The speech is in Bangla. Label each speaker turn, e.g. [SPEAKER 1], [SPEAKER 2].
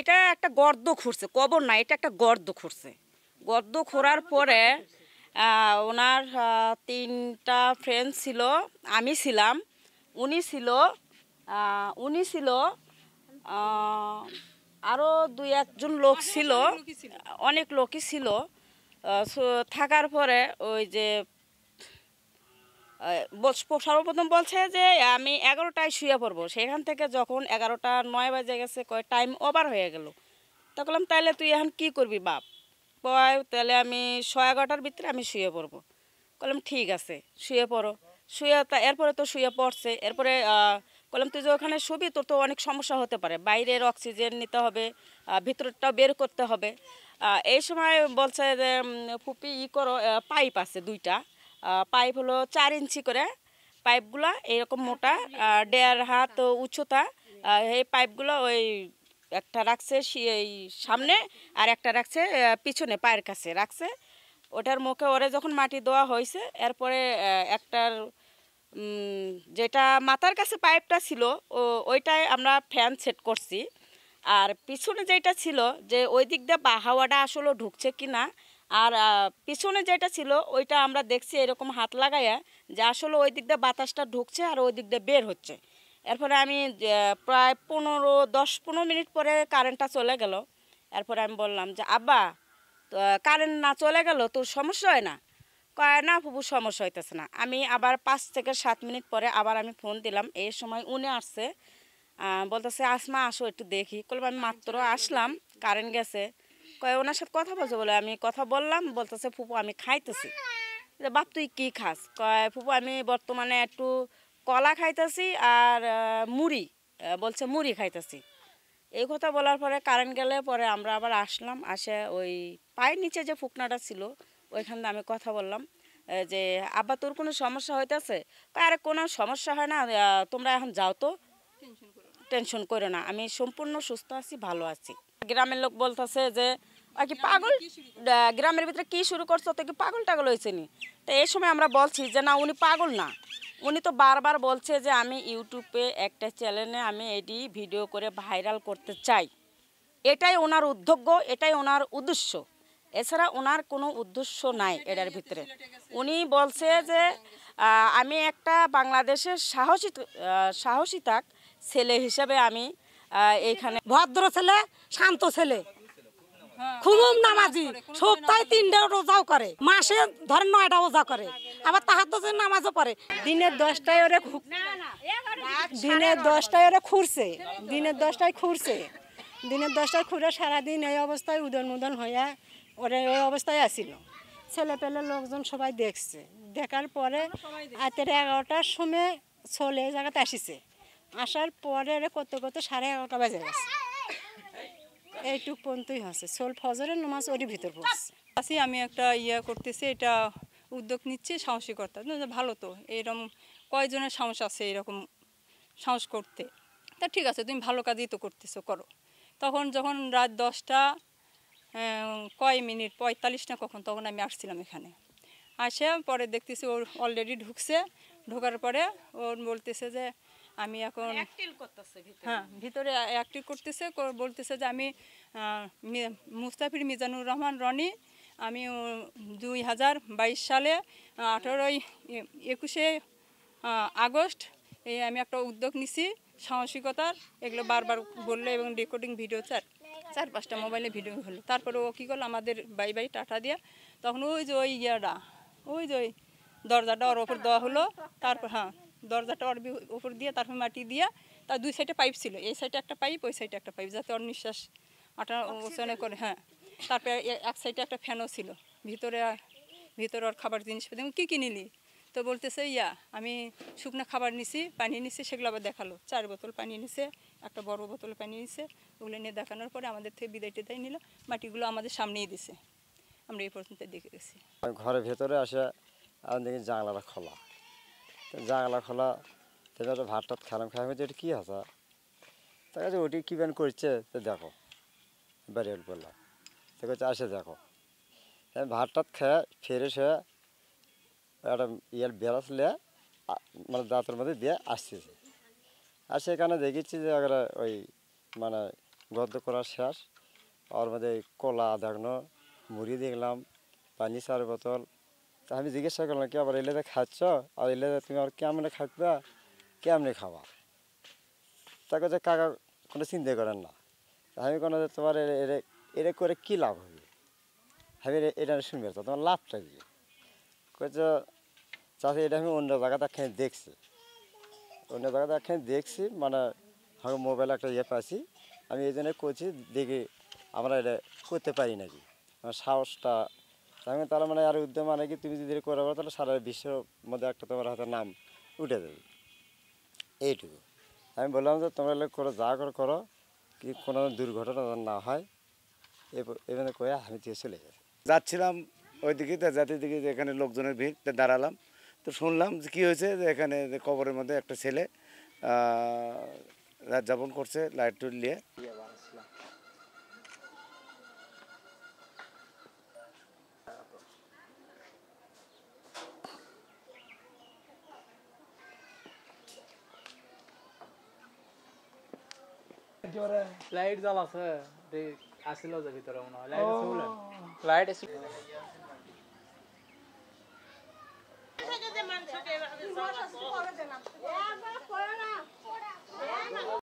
[SPEAKER 1] এটা একটা গর্দ খুঁড়ছে কবর না এটা একটা গর্দ খুঁড়ছে গর্দ খোঁড়ার পরে ওনার তিনটা ফ্রেন্ড ছিল আমি ছিলাম উনি ছিল উনি ছিল আরও দুই একজন লোক ছিল অনেক লোকই ছিল থাকার পরে ওই যে সর্বপ্রথম বলছে যে আমি এগারোটায় শুয়ে পড়বো সেখান থেকে যখন এগারোটা নয় বাজে গেছে কয় টাইম ওভার হয়ে গেল তা বললাম তাহলে তুই এখন কি করবি বাপ কয় তাহলে আমি ছয় এগারোটার ভিতরে আমি শুয়ে পড়বো বললাম ঠিক আছে শুয়ে পড়ো শুয়ে তা এরপরে তো শুয়ে পড়ছে এরপরে বললাম তুই যে ওখানে শুবি তোর তো অনেক সমস্যা হতে পারে বাইরের অক্সিজেন নিতে হবে ভিতরটাও বের করতে হবে এই সময় বলছে যে ফুপি ই করো পাইপ আছে দুইটা পাইপ হলো চার ইঞ্চি করে পাইপগুলো এরকম মোটা ডেয়ার হাত উচ্চতা এই পাইপগুলো ওই একটা রাখছে এই সামনে আর একটা রাখছে পিছনে পায়ের কাছে রাখছে ওটার মুখে ওরে যখন মাটি দেওয়া হয়েছে এরপরে একটার যেটা মাথার কাছে পাইপটা ছিল ও ওইটায় আমরা ফ্যান সেট করছি আর পিছনে যেটা ছিল যে ওই দিক দিয়ে বা হাওয়াটা আসলে ঢুকছে কি না আর পিছনে যেটা ছিল ওইটা আমরা দেখছি এরকম হাত লাগাইয়া যে আসলে ওই দিক দিয়ে বাতাসটা ঢুকছে আর ওই দিক দিয়ে বের হচ্ছে এরপরে আমি প্রায় পনেরো দশ পনেরো মিনিট পরে কারেন্টটা চলে গেল এরপরে আমি বললাম যে আব্বা কারেন্ট না চলে গেল তোর সমস্যা হয় না কয় না ফুপুর সমস্যা হইতেছে না আমি আবার পাঁচ থেকে সাত মিনিট পরে আবার আমি ফোন দিলাম এই সময় উনি আসছে বলতেছে আসমা আসো একটু দেখি বললাম আমি মাত্র আসলাম কারেন্ট গেছে কয় ওনার সাথে কথা বলছে বলে আমি কথা বললাম বলতেছে ফুপু আমি খাইতেছি বাপ তুই কি খাস কয় ফুপু আমি বর্তমানে একটু কলা খাইতেছি আর মুড়ি বলছে মুড়ি খাইতেছি এই কথা বলার পরে কারেন্ট গেলে পরে আমরা আবার আসলাম আসে ওই পায়ের নিচে যে ফুকনাটা ছিল ওইখান দিয়ে আমি কথা বললাম যে আব্বা তোর কোনো সমস্যা হইতেছে আরে কোনো সমস্যা হয় না তোমরা এখন যাও তো টেনশন করো না আমি সম্পূর্ণ সুস্থ আছি ভালো আছি গ্রামের লোক বলতেছে যে আর কি পাগল গ্রামের ভিতরে কি শুরু করছে তো কি পাগল টাগল হয়েছে নি তো এই সময় আমরা বলছি যে না উনি পাগল না উনি তো বারবার বলছে যে আমি ইউটিউবে একটা চ্যানেলে আমি এটি ভিডিও করে ভাইরাল করতে চাই এটাই ওনার উদ্যোগ্য এটাই ওনার উদ্দেশ্য এছাড়া ওনার কোনো উদ্দেশ্য নাই এটার ভিতরে উনি বলছে যে আমি একটা বাংলাদেশের সাহসী সাহসী তাক ছেলে হিসেবে আমি এইখানে ভদ্র ছেলে শান্ত ছেলে হ্যাঁ, খুমুম নামাজি সপ্তাহে তিনটা রোজাও করে মাসে ধর নয়টা রোজা করে আবার তাহার তো যে নামাজও পড়ে দিনে দশটায় ওরে
[SPEAKER 2] দিনে দশটায় ওরে খুঁড়ছে দিনের দশটায় খুঁড়ছে দিনের দশটায় খুঁড়ে সারাদিন এই অবস্থায় উদন মুদন হইয়া ওরে ওই অবস্থায় আসিল ছেলে পেলে লোকজন সবাই দেখছে দেখার পরে রাতের এগারোটার সময় চলে জায়গাতে আসিছে আসার পরে কত কত সাড়ে এগারোটা বাজে গেছে এইটুক পর্যন্তই আছে সোল ফজরের নামাজ ওরই ভিতর পড়ছে আসি আমি একটা ইয়া করতেছি এটা উদ্যোগ নিচ্ছি সাহসিকতা ভালো তো এরকম কয়জনের সাহস আছে এরকম সাহস করতে তা ঠিক আছে তুমি ভালো কাজই তো করতেছো করো তখন যখন রাত দশটা কয় মিনিট পঁয়তাল্লিশ না কখন তখন আমি আসছিলাম এখানে আসে পরে দেখতেছি ওর অলরেডি ঢুকছে ঢোকার পরে ওর বলতেছে যে আমি এখন হ্যাঁ ভিতরে অ্যাক্টিভ করতেছে বলতেছে যে আমি মুস্তাফির মিজানুর রহমান রনি আমি দুই হাজার বাইশ সালে আঠেরোই একুশে আগস্ট এই আমি একটা উদ্যোগ নিছি সাহসিকতার এগুলো বারবার বললো এবং রেকর্ডিং ভিডিও চার চার পাঁচটা মোবাইলে ভিডিও হলো তারপরে ও কী করলো আমাদের বাই বাই টাটা দিয়া তখন ওই যে ওই ইয়াটা ওই যে ওই দরজাটা ওর ওপর দেওয়া হলো তারপর হ্যাঁ দরজাটা ওর উপর দিয়ে তারপর মাটি দিয়ে তার দুই সাইডে পাইপ ছিল এই সাইডে একটা পাইপ ওই সাইডে একটা পাইপ যাতে ওর নিঃশ্বাস আটা ওজনে করে হ্যাঁ তারপরে এক সাইডে একটা ফ্যানও ছিল ভিতরে ভিতরে ওর খাবার জিনিস কী কী নিলি তো বলতেছে ইয়া আমি শুকনো খাবার নিছি পানি নিছি সেগুলো আবার দেখালো চার বোতল পানি নিছে একটা বড় বোতল পানি নিছে ওগুলো নিয়ে দেখানোর পরে আমাদের থেকে বিদায় টেদাই নিল মাটিগুলো আমাদের সামনেই দিছে আমরা এই পর্যন্ত দেখে গেছি
[SPEAKER 3] ঘরের ভেতরে আসা আমাদের জানলাটা খোলা জাগলা খোলা এবার ভাত টাত খেলাম খেলাম এটা কী আছে তা কাছে ওটি কী ব্যান করছে তো দেখো হল বললাম তো কাছে আসে দেখো হ্যাঁ, ভাত টাত খেয়ে ফেরে সে একটা ইয়াল বেলাস লে মানে দাঁতের মধ্যে দিয়ে আসছে আর সেখানে দেখেছি যে আগে ওই মানে গদ্য করার শেষ ওর মধ্যে কলা দেখানো মুড়ি দেখলাম পানি চার বোতল তা আমি জিজ্ঞাসা করলাম কি আবার এলেদা খাচ্ছ আর এলেদা তুমি আর কেমনে খাটবা কেমনে খাওয়া তাকে যে কাকা কোনো চিন্তা করেন না আমি কোনো যে তোমার এরে করে কী লাভ হবে আমি এটা শুনবে তো তোমার লাভটা কি কয়েছে চাষে এটা আমি অন্য জায়গাতে একখানে দেখছি অন্য জায়গাতে একখানে দেখছি মানে আমি মোবাইল একটা ইয়ে পাচ্ছি আমি এই জন্য করছি দেখি আমরা এটা করতে পারি নাকি আমার সাহসটা আমি তার মানে আর উদ্যম মানে কি তুমি যদি করে পারো তাহলে সারা বিশ্বের মধ্যে একটা তোমার হাতে নাম উঠে যাবে এইটুকু আমি বললাম যে তোমরা লোক করো যা করো করো কি কোনো দুর্ঘটনা না হয় এভাবে কয়ে আমি দিয়ে চলে যাই যাচ্ছিলাম ওইদিকে তা জাতির দিকে যে এখানে লোকজনের ভিড় তা দাঁড়ালাম তো শুনলাম যে কী হয়েছে যে এখানে যে কবরের মধ্যে একটা ছেলে রাত যাপন করছে লাইট টুল নিয়ে
[SPEAKER 2] ಜ್ವರ ಲೈಟ್ ಜಲ ಸರ್ आसिलो ज भित्र हुन लाइट सोल लाइट
[SPEAKER 1] एसी